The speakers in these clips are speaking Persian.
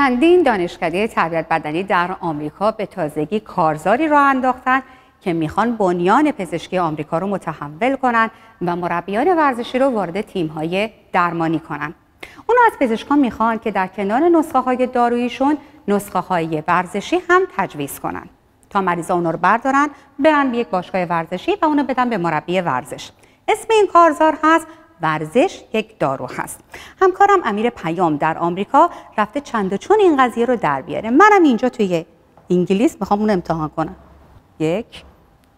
چندین دانشکده تربیت بدنی در آمریکا به تازگی کارزاری را انداختند که میخوان بنیان پزشکی آمریکا رو متحول کنند و مربیان ورزشی رو وارد تیم‌های درمانی کنن. اونا از پزشکان میخوان که در کنار نسخه های داروییشون نسخه های ورزشی هم تجویز کنن تا مریضا اونا رو بردارن برن به یک باشگاه ورزشی و اونو بدن به مربی ورزش. اسم این کارزار هست ورزش یک دارو هست همکارم امیر پیام در آمریکا رفته چند و چون این قضیه رو در بیاره منم اینجا توی انگلیس میخوام اون امتحان کنم یک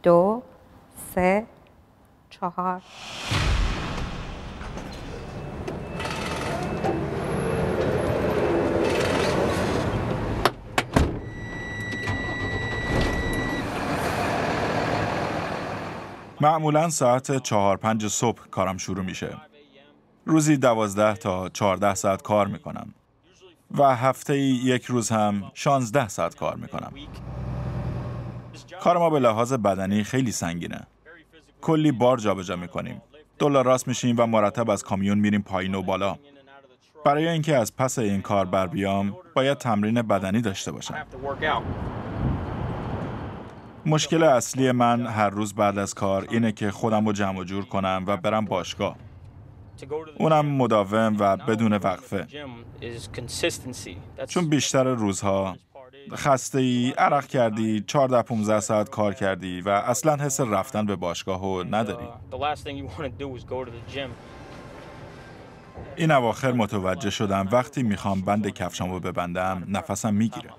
دو سه چهار معمولا ساعت چهار پنج صبح کارم شروع میشه. روزی دوازده تا چهارده ساعت کار میکنم و هفته یک روز هم شانزده ساعت کار میکنم. کار ما به لحاظ بدنی خیلی سنگینه. کلی بار جابجا میکنیم. دلار راست میشیم و مرتب از کامیون میریم پایین و بالا. برای اینکه از پس این کار بر بیام باید تمرین بدنی داشته باشم. مشکل اصلی من هر روز بعد از کار اینه که خودم رو جمع جور کنم و برم باشگاه اونم مداوم و بدون وقفه چون بیشتر روزها خسته ای، عرق کردی، 14 15 ساعت کار کردی و اصلا حس رفتن به باشگاه رو نداری. این اواخر متوجه شدم وقتی میخوام بند کفشم رو ببندم نفسم میگیره.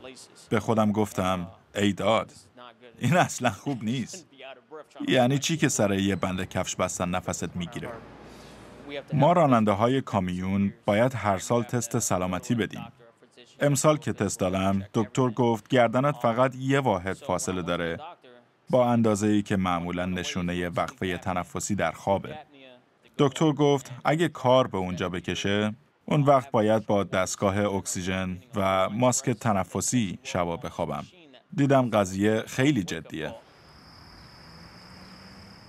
به خودم گفتم ای داد این اصلا خوب نیست یعنی چی که سر یه بند کفش بستن نفست میگیره ما راننده های کامیون باید هر سال تست سلامتی بدیم امسال که تست دادم دکتر گفت گردنت فقط یه واحد فاصله داره با اندازه ای که معمولا نشونه وقفه تنفسی در خوابه دکتر گفت اگه کار به اونجا بکشه اون وقت باید با دستگاه اکسیژن و ماسک تنفسی شبا بخوابم دیدم قضیه خیلی جدیه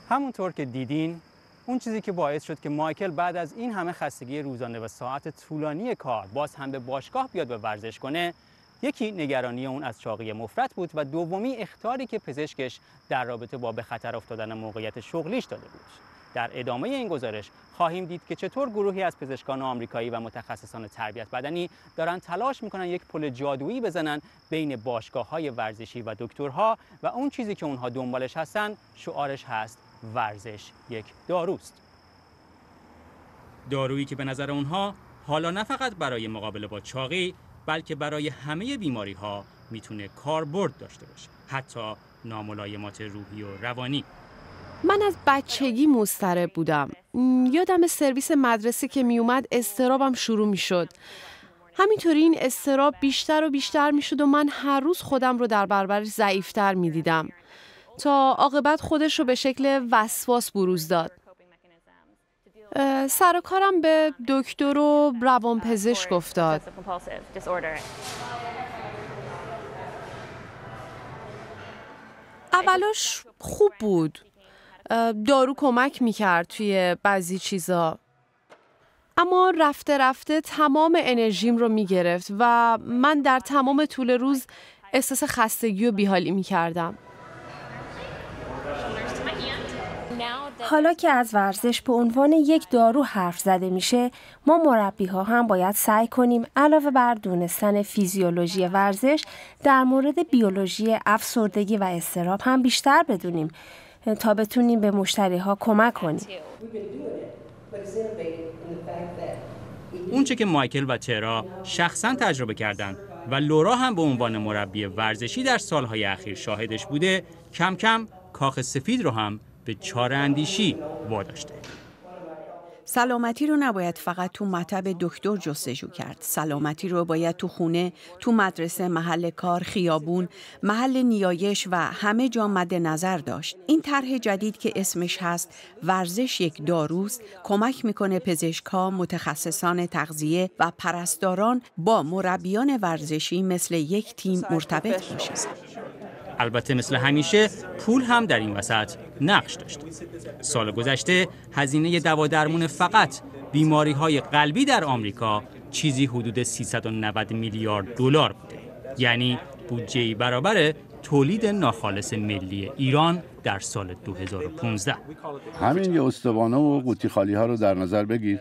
همونطور که دیدین اون چیزی که باعث شد که مایکل بعد از این همه خستگی روزانه و ساعت طولانی کار باز هم به باشگاه بیاد و ورزش کنه یکی نگرانی اون از چاقی مفرت بود و دومی اختاری که پزشکش در رابطه با به خطر افتادن موقعیت شغلیش داده بود در ادامه این گزارش خواهیم دید که چطور گروهی از پزشکان آمریکایی و متخصصان تربیت بدنی دارن تلاش میکنن یک پل جادویی بزنن بین باشگاه های ورزشی و دکترها و اون چیزی که اونها دنبالش هستن شعارش هست ورزش یک داروست دارویی که به نظر اونها حالا نه فقط برای مقابله با چاقی بلکه برای همه بیماری ها میتونه کاربرد داشته باشه حتی ناملایمات روحی و روانی من از بچگی مضطرب بودم یادم سرویس مدرسه که میومد استرابم شروع میشد همینطوری این استراب بیشتر و بیشتر میشد و من هر روز خودم رو در برابرش ضعیفتر میدیدم تا عاقبت خودش رو به شکل وسواس بروز داد سر کارم به دکتر و روانپزشک افتاد اولش خوب بود دارو کمک میکرد توی بعضی چیزا اما رفته رفته تمام انرژیم رو میگرفت و من در تمام طول روز احساس خستگی و بیحالی میکردم حالا که از ورزش به عنوان یک دارو حرف زده میشه ما مربی ها هم باید سعی کنیم علاوه بر دونستن فیزیولوژی ورزش در مورد بیولوژی افسردگی و استراب هم بیشتر بدونیم تا بتونیم به مشتری ها کمک کنیم اونچه که مایکل و ترا شخصا تجربه کردند و لورا هم به عنوان مربی ورزشی در سالهای اخیر شاهدش بوده کم کم کاخ سفید رو هم به چاره اندیشی واداشته سلامتی رو نباید فقط تو مطب دکتر جستجو کرد. سلامتی رو باید تو خونه، تو مدرسه، محل کار، خیابون، محل نیایش و همه جا مد نظر داشت. این طرح جدید که اسمش هست ورزش یک داروست کمک میکنه پزشکها، متخصصان تغذیه و پرستاران با مربیان ورزشی مثل یک تیم مرتبط باشند. البته مثل همیشه پول هم در این وسط نقش داشت سال گذشته هزینه دوادرمون فقط بیماری های قلبی در آمریکا چیزی حدود 390 میلیارد دلار بوده یعنی بودجه برابر تولید ناخالص ملی ایران در سال 2015 همین یه استوانه و قوطی ها رو در نظر بگیر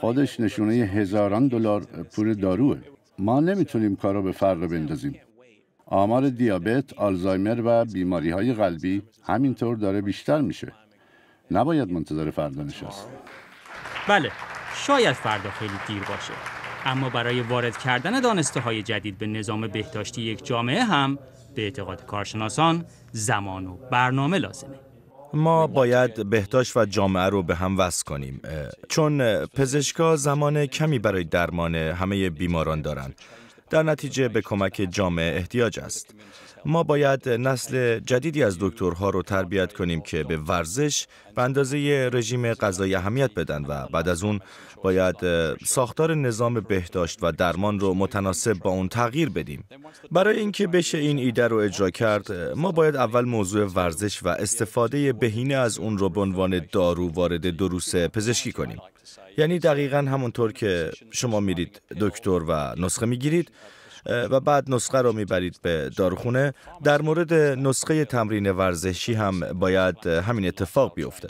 خودش نشونه هزاران دلار پول داروه ما نمیتونیم کار رو به فرق بندازیم آمار دیابت، آلزایمر و بیماری های قلبی همینطور داره بیشتر میشه. نباید منتظر فردا نشست. بله، شاید فردا خیلی دیر باشه. اما برای وارد کردن دانسته های جدید به نظام بهداشتی یک جامعه هم به اعتقاد کارشناسان زمان و برنامه لازمه. ما باید بهداشت و جامعه رو به هم وصل کنیم چون پزشکا زمان کمی برای درمان همه بیماران دارند در نتیجه به کمک جامعه احتیاج است ما باید نسل جدیدی از دکترها رو تربیت کنیم که به ورزش به اندازه رژیم غذایی اهمیت بدن و بعد از اون باید ساختار نظام بهداشت و درمان رو متناسب با اون تغییر بدیم برای اینکه بشه این ایده رو اجرا کرد ما باید اول موضوع ورزش و استفاده بهینه از اون رو به عنوان دارو وارد دروس پزشکی کنیم یعنی دقیقا همونطور که شما میرید دکتر و نسخه میگیرید و بعد نسخه رو میبرید به داروخونه در مورد نسخه تمرین ورزشی هم باید همین اتفاق بیفته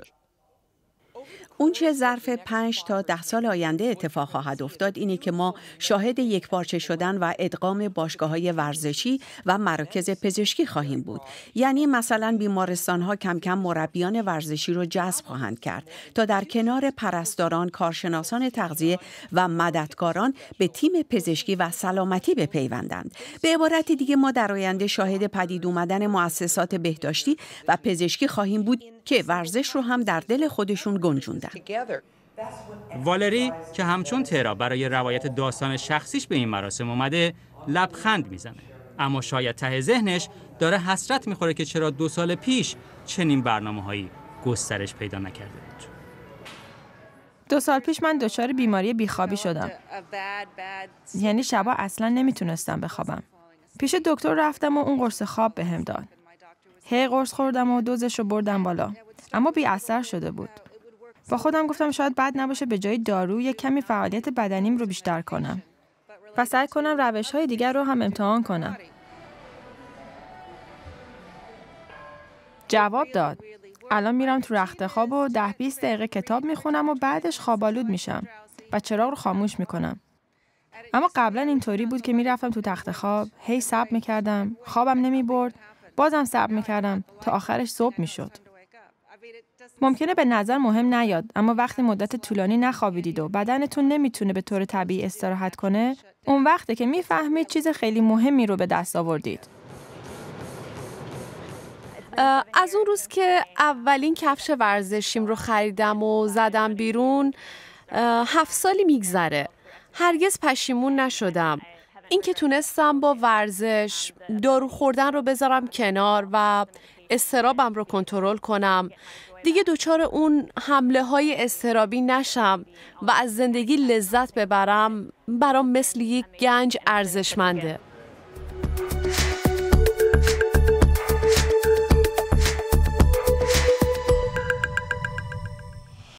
اون چه ظرف 5 تا ده سال آینده اتفاق خواهد افتاد اینه که ما شاهد پارچه شدن و ادغام باشگاه های ورزشی و مراکز پزشکی خواهیم بود یعنی مثلا بیمارستان ها کم کم مربیان ورزشی رو جذب خواهند کرد تا در کنار پرستاران کارشناسان تغذیه و مددکاران به تیم پزشکی و سلامتی بپیوندند به عبارت دیگه ما در آینده شاهد پدید اومدن مؤسسات بهداشتی و پزشکی خواهیم بود که ورزش رو هم در دل خودشون گنجوند. والری که همچون ترا برای روایت داستان شخصیش به این مراسم اومده لبخند میزنه اما شاید ته ذهنش داره حسرت میخوره که چرا دو سال پیش چنین برنامه هایی گسترش پیدا نکرده بود دو سال پیش من دچار بیماری بیخوابی شدم یعنی شبا اصلا نمیتونستم بخوابم پیش دکتر رفتم و اون قرص خواب بهم داد هی قرص خوردم و دوزش رو بردم بالا اما بی اثر شده بود با خودم گفتم شاید بد نباشه به جای دارو یک کمی فعالیت بدنیم رو بیشتر کنم و سعی کنم روش های دیگر رو هم امتحان کنم. جواب داد. الان میرم تو رخت خواب و ده 20 دقیقه کتاب میخونم و بعدش خوابالود میشم و چراغ رو خاموش میکنم. اما قبلا اینطوری بود که میرفتم تو تخت خواب، هی سب میکردم، خوابم نمیبرد، بازم سب میکردم تا آخرش صبح میشد. ممکنه به نظر مهم نیاد اما وقتی مدت طولانی نخوابیدید و بدنتون نمیتونه به طور طبیعی استراحت کنه اون وقته که میفهمید چیز خیلی مهمی رو به دست آوردید از اون روز که اولین کفش ورزشیم رو خریدم و زدم بیرون هفت سالی میگذره هرگز پشیمون نشدم اینکه تونستم با ورزش دارو خوردن رو بذارم کنار و استرابم رو کنترل کنم دیگه دوچار اون حمله های استرابی نشم و از زندگی لذت ببرم برام مثل یک گنج ارزشمنده